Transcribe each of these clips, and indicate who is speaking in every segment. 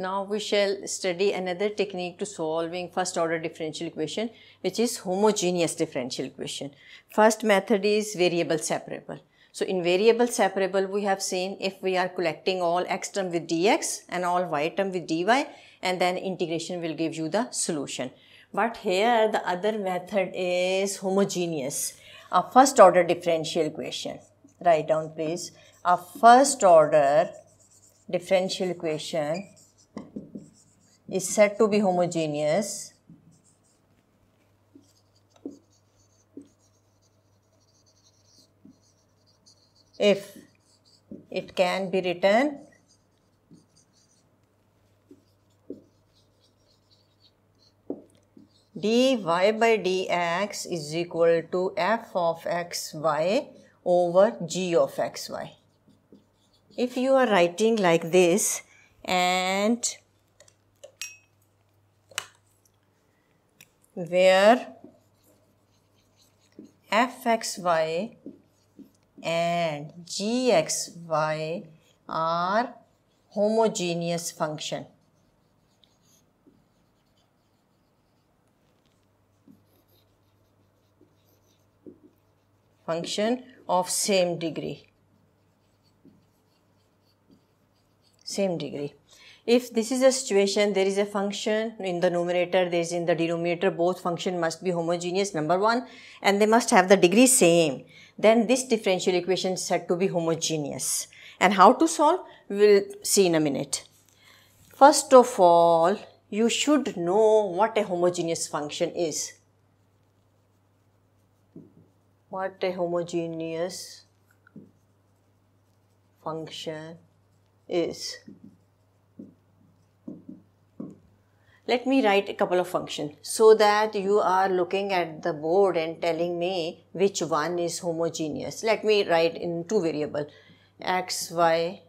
Speaker 1: Now we shall study another technique to solving first order differential equation which is homogeneous differential equation. First method is variable separable. So in variable separable we have seen if we are collecting all x term with dx and all y term with dy and then integration will give you the solution. But here the other method is homogeneous, a first order differential equation. Write down please. A first order differential equation is said to be homogeneous if it can be written dy by dx is equal to f of xy over g of xy. If you are writing like this and where fxy and gxy are homogeneous function. function of same degree same degree if this is a situation there is a function in the numerator there is in the denominator both function must be homogeneous number one and they must have the degree same then this differential equation is said to be homogeneous and how to solve we will see in a minute first of all you should know what a homogeneous function is what a homogeneous function is let me write a couple of functions so that you are looking at the board and telling me which one is homogeneous. Let me write in two variable x, y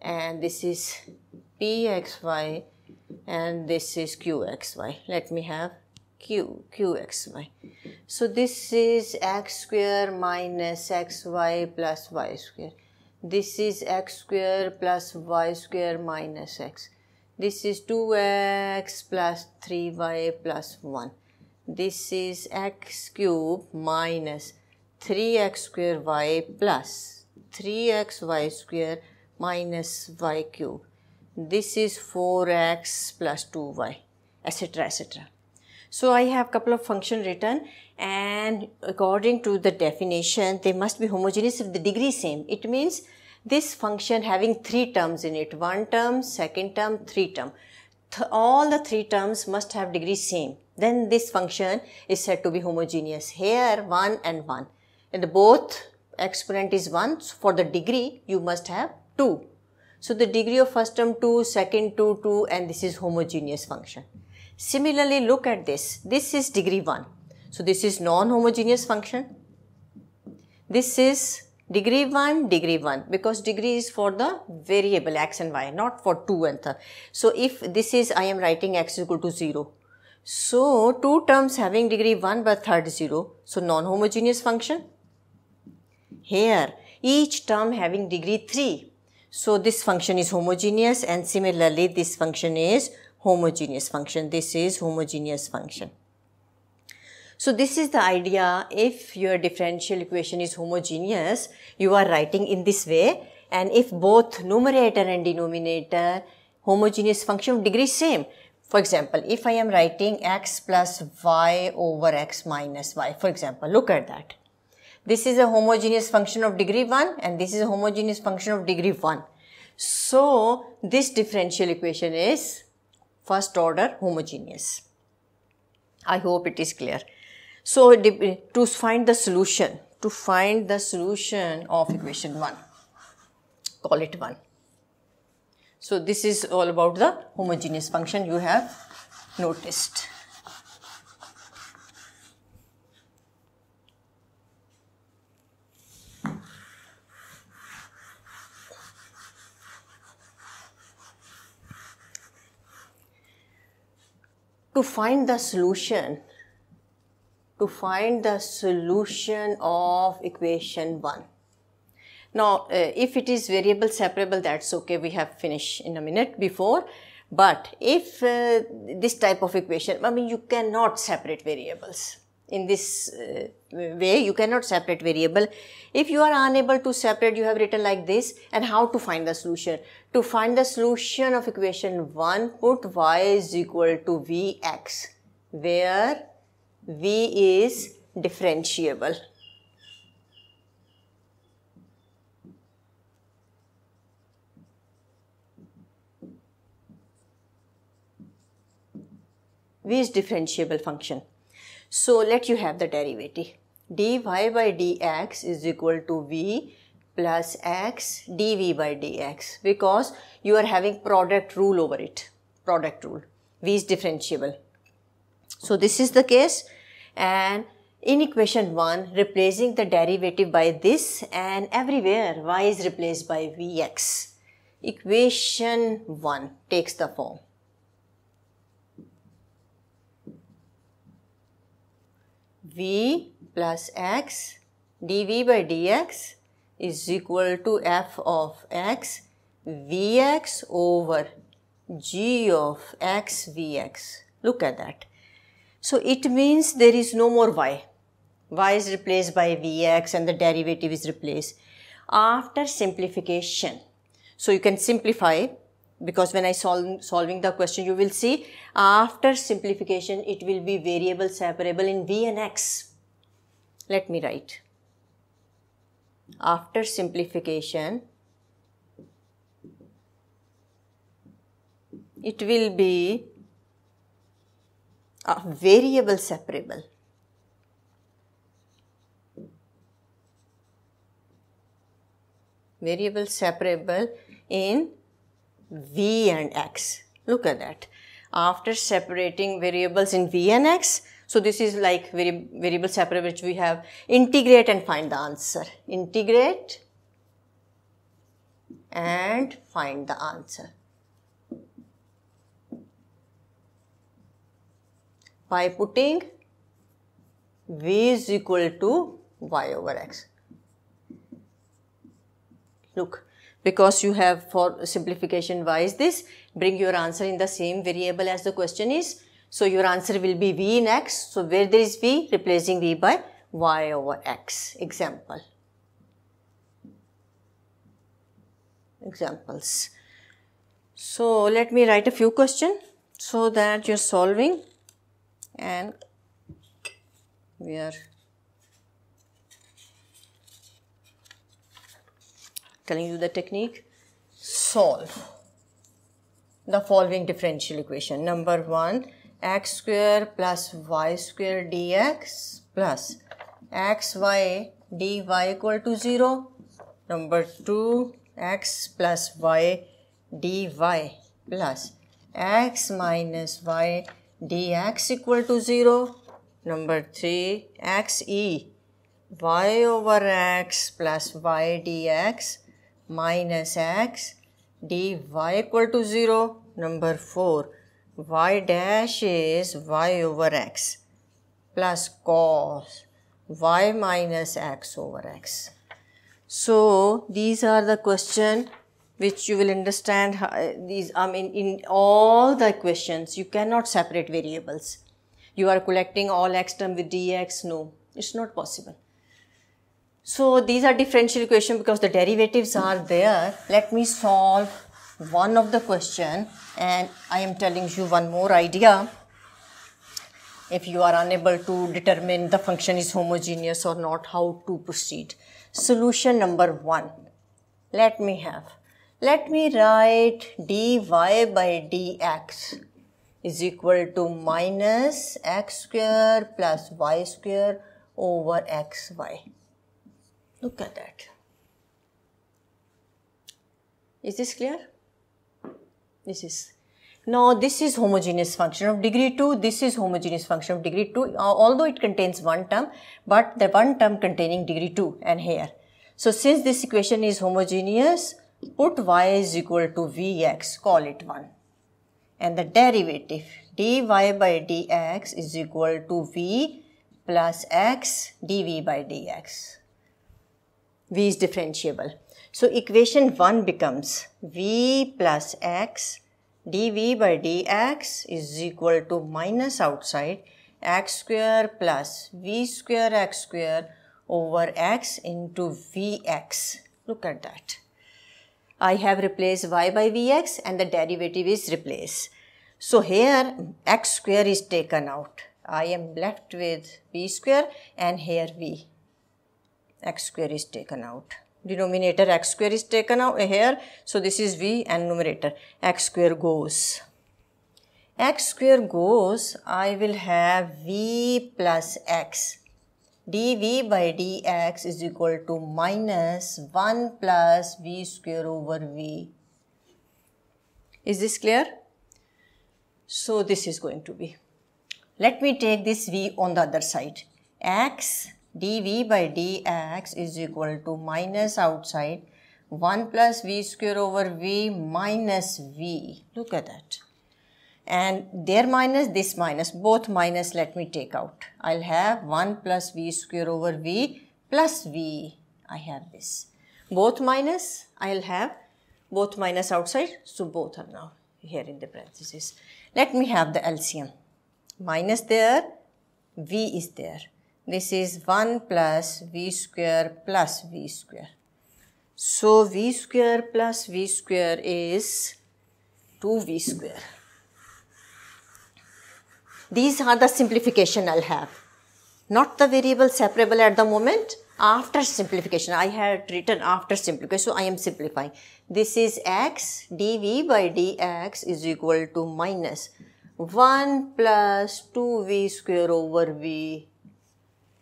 Speaker 1: and this is p x, y and this is q, x, y. Let me have q, q, x, y. So this is x square minus x, y plus y square. This is x square plus y square minus x this is 2x plus 3y plus 1. This is x cube minus 3x square y plus 3xy square minus y cube. This is 4x plus 2y etc etc. So I have couple of function written and according to the definition they must be homogeneous if the degree same. It means this function having three terms in it, one term, second term, three term. Th all the three terms must have degree same. Then this function is said to be homogeneous. Here 1 and 1. And both exponent is 1. So for the degree, you must have 2. So the degree of first term 2, second 2, 2 and this is homogeneous function. Similarly, look at this. This is degree 1. So this is non-homogeneous function. This is degree 1 degree 1 because degree is for the variable x and y not for 2 and 3 so if this is i am writing x equal to 0 so two terms having degree 1 but third 0 so non-homogeneous function here each term having degree 3 so this function is homogeneous and similarly this function is homogeneous function this is homogeneous function so this is the idea if your differential equation is homogeneous, you are writing in this way and if both numerator and denominator homogeneous function of degree same. For example, if I am writing x plus y over x minus y, for example, look at that. This is a homogeneous function of degree 1 and this is a homogeneous function of degree 1. So, this differential equation is first order homogeneous. I hope it is clear. So to find the solution, to find the solution of equation 1, call it 1. So this is all about the homogeneous function you have noticed. to find the solution to find the solution of equation 1. Now, uh, if it is variable separable, that's okay. We have finished in a minute before. But if uh, this type of equation, I mean, you cannot separate variables. In this uh, way, you cannot separate variable. If you are unable to separate, you have written like this and how to find the solution. To find the solution of equation 1, put y is equal to vx, where V is differentiable. V is differentiable function. So let you have the derivative. dy by dx is equal to V plus x dv by dx because you are having product rule over it. Product rule. V is differentiable. So this is the case and in equation 1 replacing the derivative by this and everywhere y is replaced by vx. Equation 1 takes the form. v plus x dv by dx is equal to f of x vx over g of x vx. Look at that. So it means there is no more y. y is replaced by vx and the derivative is replaced after simplification. So you can simplify because when I solve solving the question you will see after simplification it will be variable separable in v and x. Let me write. After simplification it will be are variable separable. Variable separable in v and x. Look at that. After separating variables in v and x, so this is like vari variable separable which we have integrate and find the answer. Integrate and find the answer. by putting v is equal to y over x. Look, because you have for simplification y is this, bring your answer in the same variable as the question is. So your answer will be v in x. So where there is v, replacing v by y over x. Example. Examples. So let me write a few questions so that you're solving and we are telling you the technique solve the following differential equation number 1 x square plus y square dx plus xy dy equal to 0 number 2 x plus y dy plus x minus y dx equal to 0. Number 3, xe y over x plus y dx minus x dy equal to 0. Number 4, y dash is y over x plus cos y minus x over x. So, these are the question which you will understand how, uh, these i mean in all the equations you cannot separate variables you are collecting all x term with dx no it's not possible so these are differential equation because the derivatives are there let me solve one of the question and i am telling you one more idea if you are unable to determine the function is homogeneous or not how to proceed solution number 1 let me have let me write dy by dx is equal to minus x square plus y square over xy. Look at that. Is this clear? This is. Now, this is homogeneous function of degree 2. This is homogeneous function of degree 2, although it contains one term, but the one term containing degree 2 and here. So, since this equation is homogeneous, put y is equal to vx, call it 1. And the derivative dy by dx is equal to v plus x dv by dx. v is differentiable. So equation 1 becomes v plus x dv by dx is equal to minus outside x square plus v square x square over x into vx. Look at that. I have replaced y by vx and the derivative is replaced. So here x square is taken out. I am left with v square and here v. x square is taken out. Denominator x square is taken out here. So this is v and numerator x square goes. x square goes I will have v plus x dv by dx is equal to minus 1 plus v square over v. Is this clear? So this is going to be. Let me take this v on the other side. x dv by dx is equal to minus outside 1 plus v square over v minus v. Look at that and there minus this minus both minus let me take out I'll have 1 plus v square over v plus v I have this both minus I'll have both minus outside so both are now here in the parentheses let me have the LCM minus there v is there this is 1 plus v square plus v square so v square plus v square is 2v square these are the simplification I'll have. Not the variable separable at the moment. After simplification, I had written after simplification, so I am simplifying. This is x dv by dx is equal to minus 1 plus 2v square over v.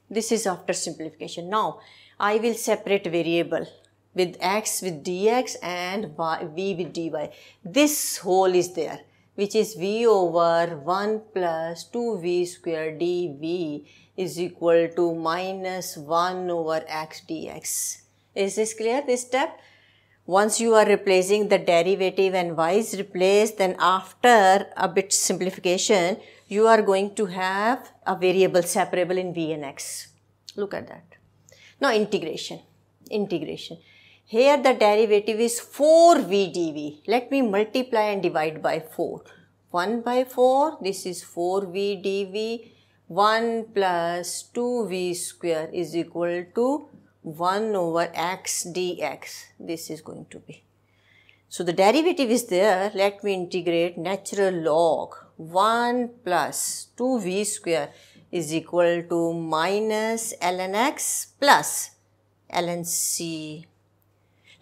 Speaker 1: This is after simplification. Now, I will separate variable with x with dx and y, v with dy. This whole is there which is v over 1 plus 2v square dv is equal to minus 1 over x dx. Is this clear this step? Once you are replacing the derivative and y is replaced then after a bit simplification you are going to have a variable separable in v and x. Look at that. Now integration. Integration. Here the derivative is 4v dv. Let me multiply and divide by 4. 1 by 4, this is 4v dv. 1 plus 2v square is equal to 1 over x dx. This is going to be. So, the derivative is there. Let me integrate natural log 1 plus 2v square is equal to minus ln x plus ln c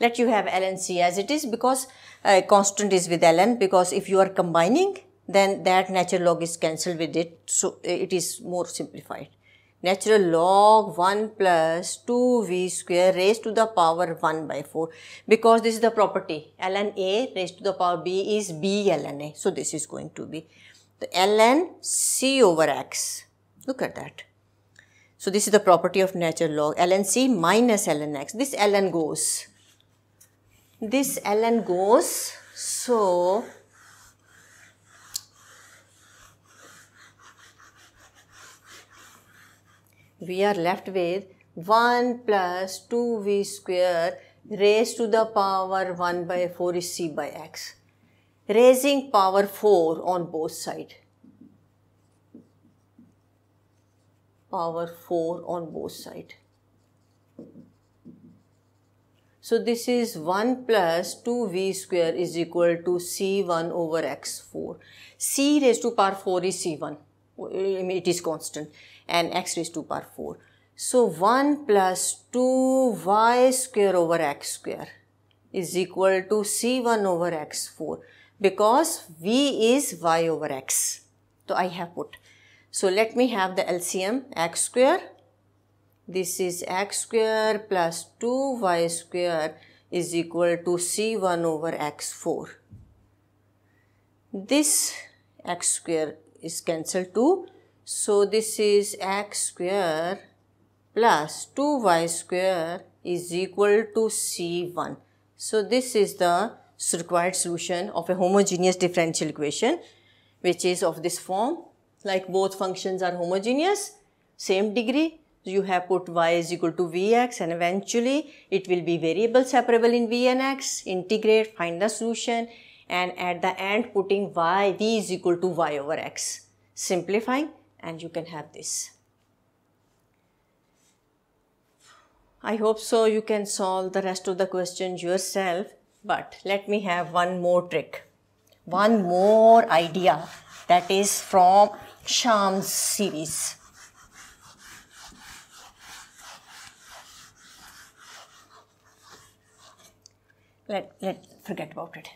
Speaker 1: let you have ln C as it is because uh, constant is with ln because if you are combining then that natural log is cancelled with it. So, uh, it is more simplified. Natural log 1 plus 2v square raised to the power 1 by 4 because this is the property ln a raised to the power b is b ln a. So, this is going to be the ln c over x. Look at that. So, this is the property of natural log ln c minus ln x. This ln goes this ln goes so we are left with 1 plus 2v square raised to the power 1 by 4 is c by x raising power 4 on both side power 4 on both side so this is 1 plus 2v square is equal to c1 over x4. c raised to power 4 is c1. Um, it is constant. And x raised to power 4. So 1 plus 2y square over x square is equal to c1 over x4 because v is y over x. So I have put. So let me have the LCM x square this is x square plus 2y square is equal to c1 over x4. This x square is cancelled too. So this is x square plus 2y square is equal to c1. So this is the required solution of a homogeneous differential equation which is of this form like both functions are homogeneous, same degree you have put y is equal to vx and eventually it will be variable separable in v and x, integrate, find the solution and at the end putting y, v is equal to y over x. Simplifying and you can have this. I hope so you can solve the rest of the questions yourself but let me have one more trick, one more idea that is from Shams series. let, let forget about it.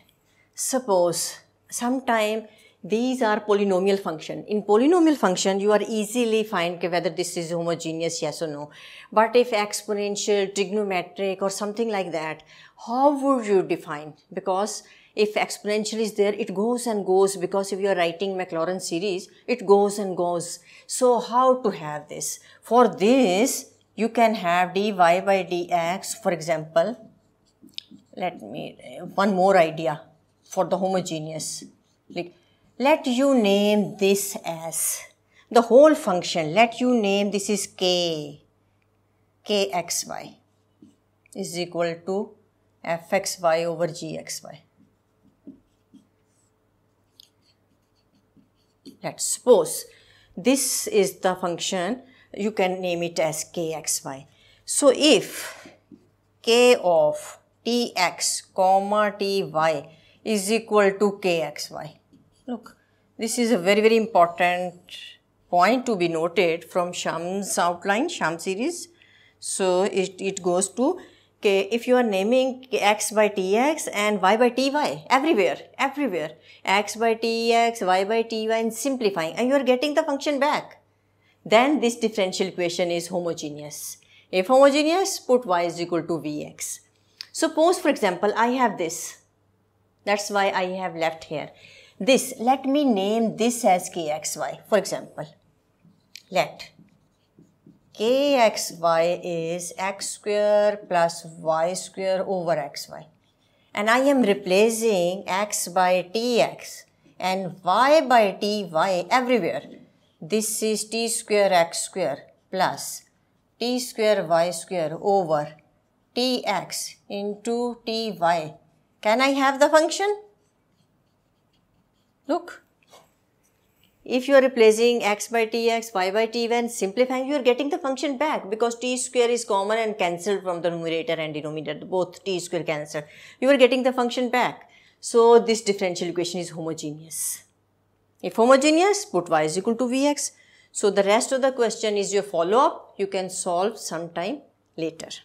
Speaker 1: Suppose sometime these are polynomial function. In polynomial function, you are easily find whether this is homogeneous, yes or no. But if exponential, trigonometric or something like that, how would you define? Because if exponential is there, it goes and goes because if you are writing Maclaurin series, it goes and goes. So how to have this? For this, you can have dy by dx, for example, let me one more idea for the homogeneous like let you name this as the whole function let you name this is k kxy is equal to fxy over gxy let's suppose this is the function you can name it as kxy so if k of tx comma ty is equal to kxy. Look, this is a very, very important point to be noted from Shams outline, Sham series. So, it, it goes to k, if you are naming x by tx and y by ty everywhere, everywhere, x by tx, y by ty and simplifying and you are getting the function back, then this differential equation is homogeneous. If homogeneous, put y is equal to vx. Suppose for example I have this. That's why I have left here. This, let me name this as kxy for example. Let kxy is x square plus y square over xy. And I am replacing x by tx and y by ty everywhere. This is t square x square plus t square y square over tx into ty. Can I have the function? Look, if you are replacing x by tx, y by t when simplifying, you are getting the function back because t square is common and cancelled from the numerator and denominator, both t square cancel. You are getting the function back. So, this differential equation is homogeneous. If homogeneous, put y is equal to vx. So, the rest of the question is your follow up. You can solve sometime later.